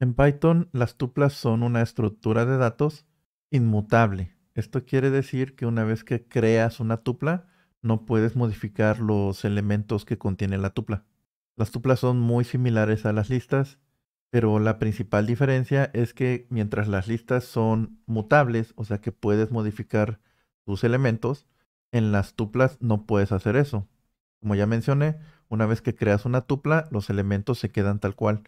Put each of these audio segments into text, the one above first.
En Python, las tuplas son una estructura de datos inmutable. Esto quiere decir que una vez que creas una tupla, no puedes modificar los elementos que contiene la tupla. Las tuplas son muy similares a las listas, pero la principal diferencia es que mientras las listas son mutables, o sea que puedes modificar tus elementos, en las tuplas no puedes hacer eso. Como ya mencioné, una vez que creas una tupla, los elementos se quedan tal cual.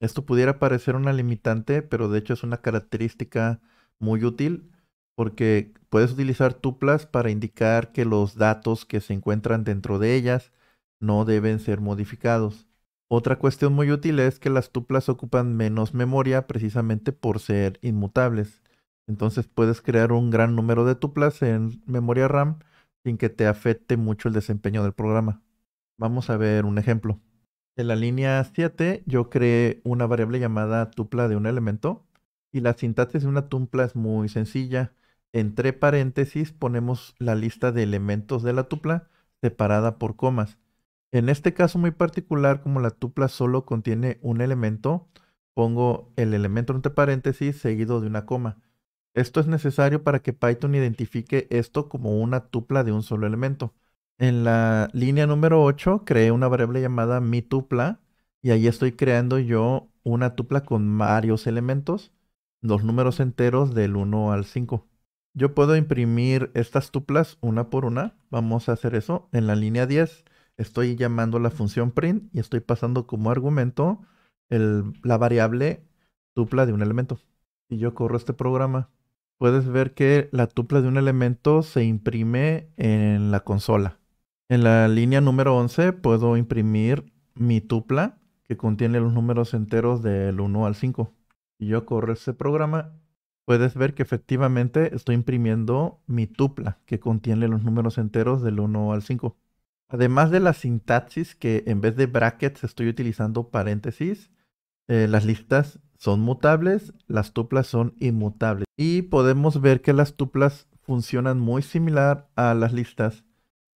Esto pudiera parecer una limitante, pero de hecho es una característica muy útil porque puedes utilizar tuplas para indicar que los datos que se encuentran dentro de ellas no deben ser modificados. Otra cuestión muy útil es que las tuplas ocupan menos memoria precisamente por ser inmutables. Entonces puedes crear un gran número de tuplas en memoria RAM sin que te afecte mucho el desempeño del programa. Vamos a ver un ejemplo. En la línea 7 yo creé una variable llamada tupla de un elemento y la sintaxis de una tupla es muy sencilla. Entre paréntesis ponemos la lista de elementos de la tupla separada por comas. En este caso muy particular, como la tupla solo contiene un elemento, pongo el elemento entre paréntesis seguido de una coma. Esto es necesario para que Python identifique esto como una tupla de un solo elemento. En la línea número 8 creé una variable llamada mi tupla y ahí estoy creando yo una tupla con varios elementos, los números enteros del 1 al 5. Yo puedo imprimir estas tuplas una por una. Vamos a hacer eso. En la línea 10 estoy llamando la función print y estoy pasando como argumento la variable tupla de un elemento. Si yo corro este programa, puedes ver que la tupla de un elemento se imprime en la consola. En la línea número 11 puedo imprimir mi tupla que contiene los números enteros del 1 al 5. Si yo corro ese programa, puedes ver que efectivamente estoy imprimiendo mi tupla que contiene los números enteros del 1 al 5. Además de la sintaxis que en vez de brackets estoy utilizando paréntesis, eh, las listas son mutables, las tuplas son inmutables. Y podemos ver que las tuplas funcionan muy similar a las listas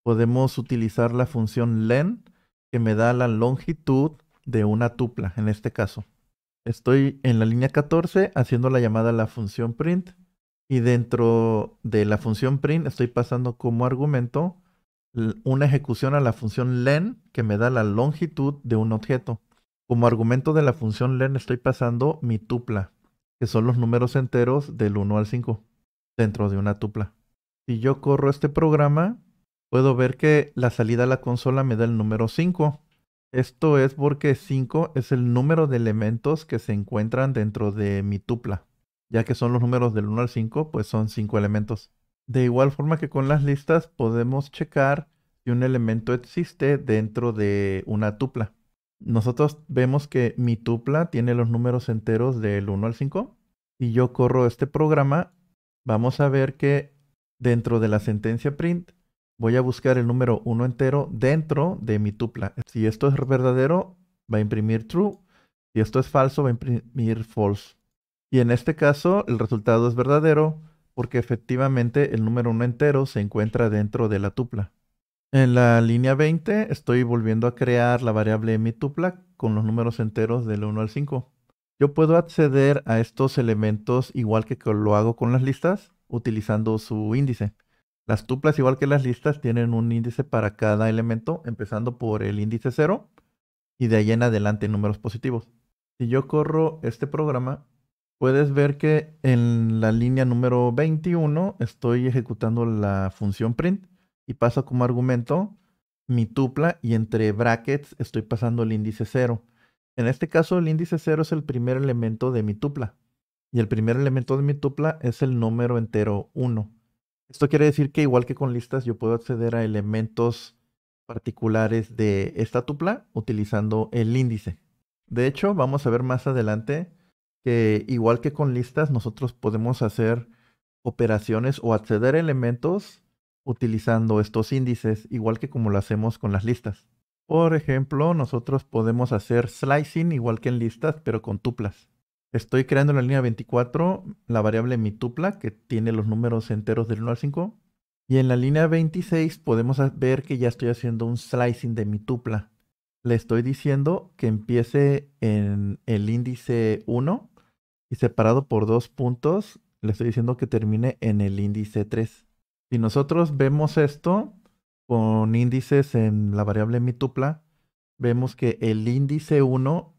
podemos utilizar la función len que me da la longitud de una tupla, en este caso. Estoy en la línea 14 haciendo la llamada a la función print y dentro de la función print estoy pasando como argumento una ejecución a la función len que me da la longitud de un objeto. Como argumento de la función len estoy pasando mi tupla, que son los números enteros del 1 al 5 dentro de una tupla. Si yo corro este programa, puedo ver que la salida a la consola me da el número 5. Esto es porque 5 es el número de elementos que se encuentran dentro de mi tupla. Ya que son los números del 1 al 5, pues son 5 elementos. De igual forma que con las listas podemos checar si un elemento existe dentro de una tupla. Nosotros vemos que mi tupla tiene los números enteros del 1 al 5 y yo corro este programa, vamos a ver que dentro de la sentencia print voy a buscar el número 1 entero dentro de mi tupla. Si esto es verdadero, va a imprimir true. Si esto es falso, va a imprimir false. Y en este caso, el resultado es verdadero porque efectivamente el número 1 entero se encuentra dentro de la tupla. En la línea 20 estoy volviendo a crear la variable mi tupla con los números enteros del 1 al 5. Yo puedo acceder a estos elementos igual que lo hago con las listas utilizando su índice. Las tuplas, igual que las listas, tienen un índice para cada elemento, empezando por el índice 0 y de ahí en adelante números positivos. Si yo corro este programa, puedes ver que en la línea número 21 estoy ejecutando la función print y paso como argumento mi tupla y entre brackets estoy pasando el índice 0. En este caso el índice 0 es el primer elemento de mi tupla y el primer elemento de mi tupla es el número entero 1. Esto quiere decir que igual que con listas, yo puedo acceder a elementos particulares de esta tupla utilizando el índice. De hecho, vamos a ver más adelante que igual que con listas, nosotros podemos hacer operaciones o acceder a elementos utilizando estos índices, igual que como lo hacemos con las listas. Por ejemplo, nosotros podemos hacer slicing igual que en listas, pero con tuplas. Estoy creando en la línea 24 la variable mi tupla que tiene los números enteros del 1 al 5. Y en la línea 26 podemos ver que ya estoy haciendo un slicing de mi tupla. Le estoy diciendo que empiece en el índice 1 y separado por dos puntos le estoy diciendo que termine en el índice 3. Si nosotros vemos esto con índices en la variable mi tupla vemos que el índice 1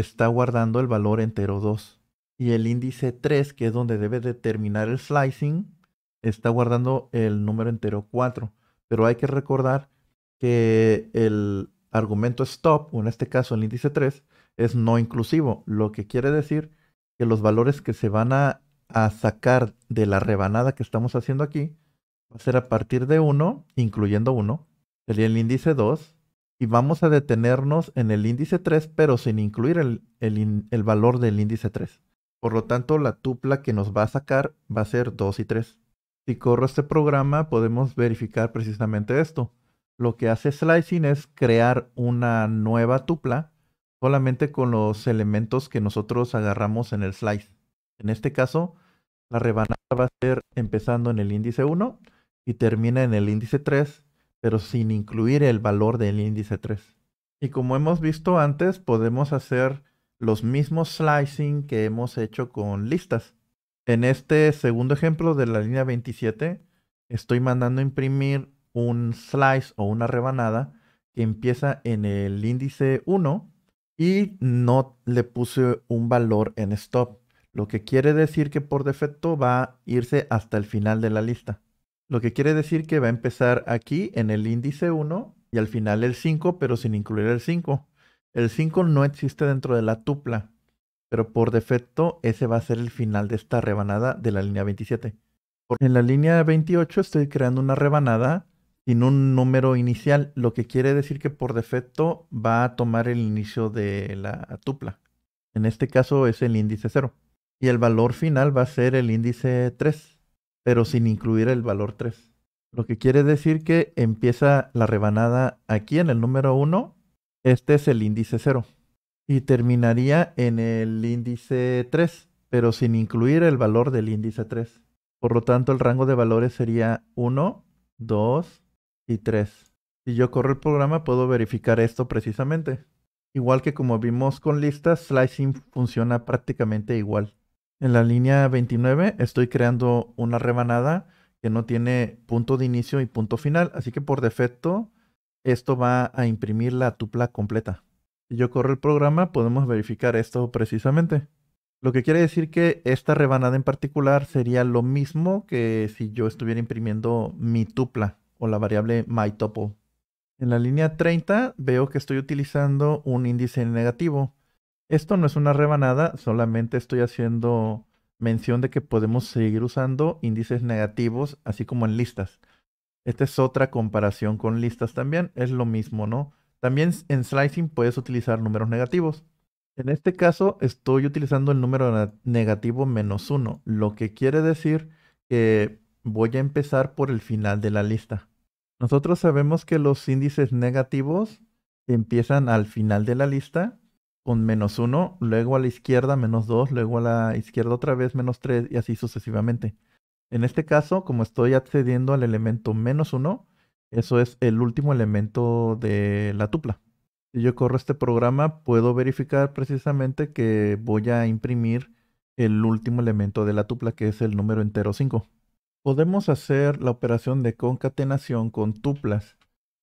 está guardando el valor entero 2. Y el índice 3, que es donde debe determinar el slicing, está guardando el número entero 4. Pero hay que recordar que el argumento stop, o en este caso el índice 3, es no inclusivo, lo que quiere decir que los valores que se van a, sacar de la rebanada que estamos haciendo aquí va a ser a partir de 1, incluyendo 1, sería el índice 2, y vamos a detenernos en el índice 3, pero sin incluir el, valor del índice 3. Por lo tanto, la tupla que nos va a sacar va a ser 2 y 3. Si corro este programa, podemos verificar precisamente esto. Lo que hace slicing es crear una nueva tupla solamente con los elementos que nosotros agarramos en el slice. En este caso, la rebanada va a ser empezando en el índice 1 y termina en el índice 3 pero sin incluir el valor del índice 3. Y como hemos visto antes, podemos hacer los mismos slicing que hemos hecho con listas. En este segundo ejemplo de la línea 27, estoy mandando imprimir un slice o una rebanada que empieza en el índice 1 y no le puse un valor en stop, lo que quiere decir que por defecto va a irse hasta el final de la lista. Lo que quiere decir que va a empezar aquí en el índice 1 y al final el 5, pero sin incluir el 5. El 5 no existe dentro de la tupla, pero por defecto ese va a ser el final de esta rebanada de la línea 27. En la línea 28 estoy creando una rebanada sin un número inicial, lo que quiere decir que por defecto va a tomar el inicio de la tupla. En este caso es el índice 0. Y el valor final va a ser el índice 3 pero sin incluir el valor 3. Lo que quiere decir que empieza la rebanada aquí en el número 1, este es el índice 0, y terminaría en el índice 3, pero sin incluir el valor del índice 3. Por lo tanto, el rango de valores sería 1, 2 y 3. Si yo corro el programa, puedo verificar esto precisamente. Igual que como vimos con listas, slicing funciona prácticamente igual. En la línea 29 estoy creando una rebanada que no tiene punto de inicio y punto final, así que por defecto esto va a imprimir la tupla completa. Si yo corro el programa podemos verificar esto precisamente. Lo que quiere decir que esta rebanada en particular sería lo mismo que si yo estuviera imprimiendo mi tupla o la variable myTuple. En la línea 30 veo que estoy utilizando un índice negativo. Esto no es una rebanada, solamente estoy haciendo mención de que podemos seguir usando índices negativos, así como en listas. Esta es otra comparación con listas también, es lo mismo, ¿no? También en slicing puedes utilizar números negativos. En este caso estoy utilizando el número negativo menos 1, lo que quiere decir que voy a empezar por el final de la lista. Nosotros sabemos que los índices negativos empiezan al final de la lista con menos 1, luego a la izquierda menos 2, luego a la izquierda otra vez menos 3 y así sucesivamente. En este caso, como estoy accediendo al elemento menos 1, eso es el último elemento de la tupla. Si yo corro este programa, puedo verificar precisamente que voy a imprimir el último elemento de la tupla, que es el número entero 5. Podemos hacer la operación de concatenación con tuplas,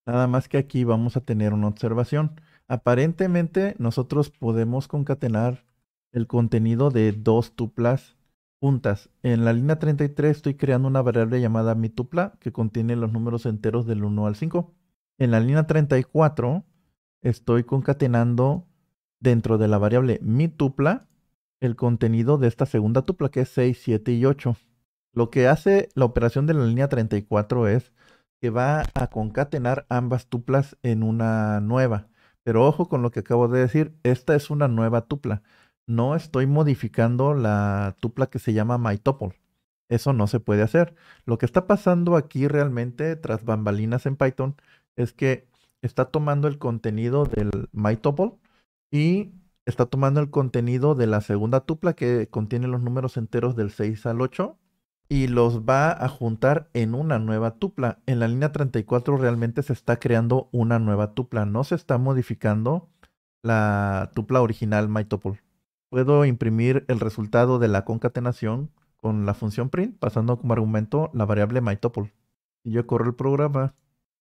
nada más que aquí vamos a tener una observación aparentemente nosotros podemos concatenar el contenido de dos tuplas juntas. En la línea 33 estoy creando una variable llamada mi tupla que contiene los números enteros del 1 al 5. En la línea 34 estoy concatenando dentro de la variable mi tupla el contenido de esta segunda tupla que es 6, 7 y 8. Lo que hace la operación de la línea 34 es que va a concatenar ambas tuplas en una nueva. Pero ojo con lo que acabo de decir, esta es una nueva tupla. No estoy modificando la tupla que se llama MyTuple. Eso no se puede hacer. Lo que está pasando aquí realmente tras bambalinas en Python es que está tomando el contenido del MyTuple y está tomando el contenido de la segunda tupla que contiene los números enteros del 6 al 8 y los va a juntar en una nueva tupla. En la línea 34 realmente se está creando una nueva tupla, no se está modificando la tupla original MyTuple. Puedo imprimir el resultado de la concatenación con la función print pasando como argumento la variable MyTuple. Si yo corro el programa,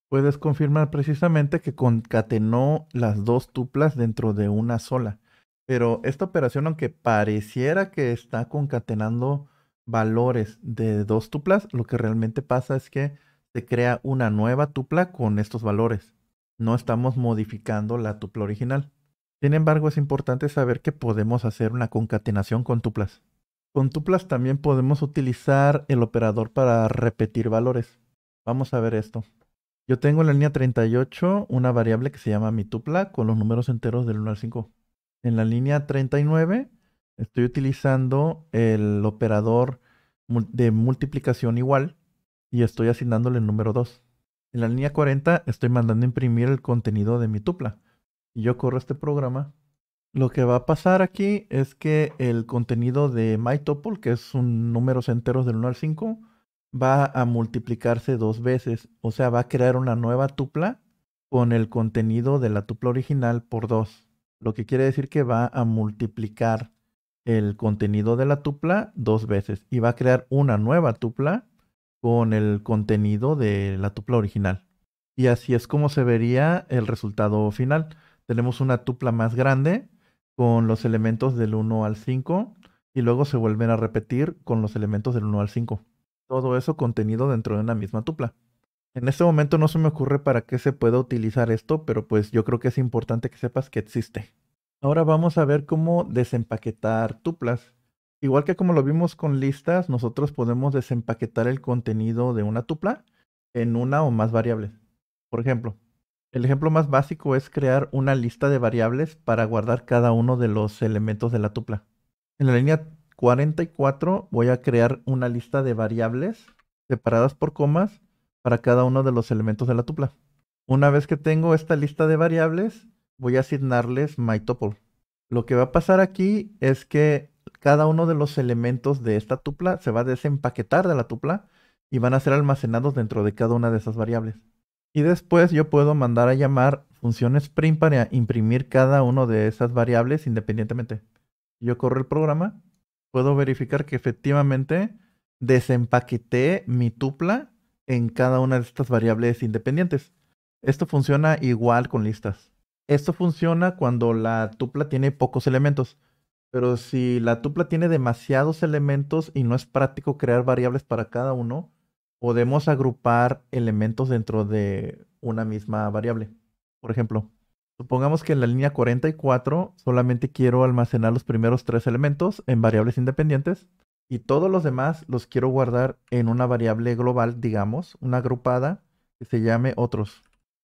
puedes confirmar precisamente que concatenó las dos tuplas dentro de una sola. Pero esta operación, aunque pareciera que está concatenando valores de dos tuplas, lo que realmente pasa es que se crea una nueva tupla con estos valores. No estamos modificando la tupla original. Sin embargo, es importante saber que podemos hacer una concatenación con tuplas. Con tuplas también podemos utilizar el operador para repetir valores. Vamos a ver esto. Yo tengo en la línea 38 una variable que se llama mi tupla con los números enteros del 1 al 5. En la línea 39 Estoy utilizando el operador de multiplicación igual y estoy asignándole el número 2. En la línea 40 estoy mandando imprimir el contenido de mi tupla. Y yo corro este programa. Lo que va a pasar aquí es que el contenido de MyTuple, que es un número entero del 1 al 5, va a multiplicarse dos veces. O sea, va a crear una nueva tupla con el contenido de la tupla original por 2. Lo que quiere decir que va a multiplicar el contenido de la tupla dos veces y va a crear una nueva tupla con el contenido de la tupla original. Y así es como se vería el resultado final. Tenemos una tupla más grande con los elementos del 1 al 5 y luego se vuelven a repetir con los elementos del 1 al 5. Todo eso contenido dentro de una misma tupla. En este momento no se me ocurre para qué se pueda utilizar esto, pero pues yo creo que es importante que sepas que existe. Ahora vamos a ver cómo desempaquetar tuplas. Igual que como lo vimos con listas, nosotros podemos desempaquetar el contenido de una tupla en una o más variables. Por ejemplo, el ejemplo más básico es crear una lista de variables para guardar cada uno de los elementos de la tupla. En la línea 44 voy a crear una lista de variables separadas por comas para cada uno de los elementos de la tupla. Una vez que tengo esta lista de variables, voy a asignarles my Lo que va a pasar aquí es que cada uno de los elementos de esta tupla se va a desempaquetar de la tupla y van a ser almacenados dentro de cada una de esas variables. Y después yo puedo mandar a llamar funciones print para imprimir cada una de esas variables independientemente. Yo corro el programa, puedo verificar que efectivamente desempaqueté mi tupla en cada una de estas variables independientes. Esto funciona igual con listas. Esto funciona cuando la tupla tiene pocos elementos. Pero si la tupla tiene demasiados elementos y no es práctico crear variables para cada uno, podemos agrupar elementos dentro de una misma variable. Por ejemplo, supongamos que en la línea 44 solamente quiero almacenar los primeros tres elementos en variables independientes y todos los demás los quiero guardar en una variable global, digamos, una agrupada que se llame otros.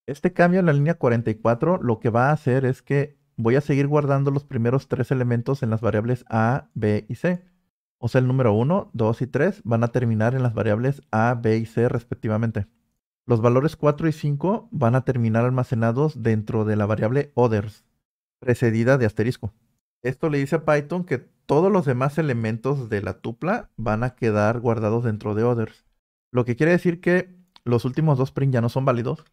Este cambio en la línea 44 lo que va a hacer es que voy a seguir guardando los primeros tres elementos en las variables A, B y C. O sea, el número 1, 2 y 3 van a terminar en las variables A, B y C respectivamente. Los valores 4 y 5 van a terminar almacenados dentro de la variable others, precedida de asterisco. Esto le dice a Python que todos los demás elementos de la tupla van a quedar guardados dentro de others. Lo que quiere decir que los últimos dos print ya no son válidos,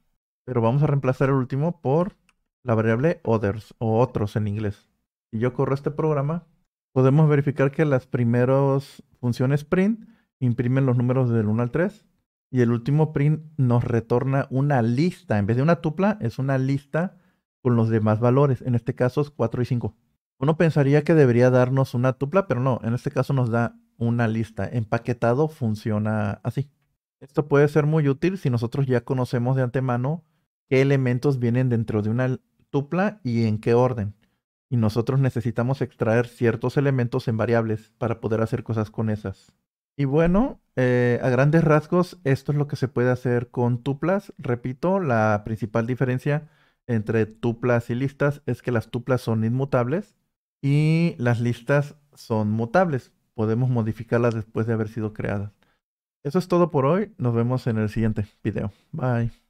pero vamos a reemplazar el último por la variable others o otros en inglés. Si yo corro este programa, podemos verificar que las primeras funciones print imprimen los números del 1 al 3 y el último print nos retorna una lista. En vez de una tupla, es una lista con los demás valores. En este caso es 4 y 5. Uno pensaría que debería darnos una tupla, pero no. En este caso nos da una lista. Empaquetado funciona así. Esto puede ser muy útil si nosotros ya conocemos de antemano qué elementos vienen dentro de una tupla y en qué orden. Y nosotros necesitamos extraer ciertos elementos en variables para poder hacer cosas con esas. Y bueno, eh, a grandes rasgos, esto es lo que se puede hacer con tuplas. Repito, la principal diferencia entre tuplas y listas es que las tuplas son inmutables y las listas son mutables. Podemos modificarlas después de haber sido creadas. Eso es todo por hoy. Nos vemos en el siguiente video. Bye.